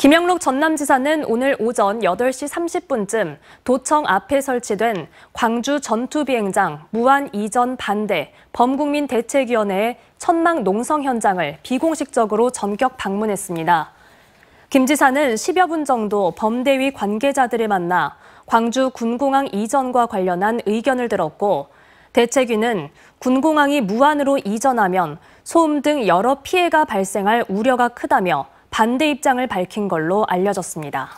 김영록 전남지사는 오늘 오전 8시 30분쯤 도청 앞에 설치된 광주 전투비행장 무한 이전 반대 범국민 대책위원회의 천막 농성 현장을 비공식적으로 전격 방문했습니다. 김 지사는 10여 분 정도 범대위 관계자들을 만나 광주 군공항 이전과 관련한 의견을 들었고 대책위는 군공항이 무한으로 이전하면 소음 등 여러 피해가 발생할 우려가 크다며 반대 입장을 밝힌 걸로 알려졌습니다.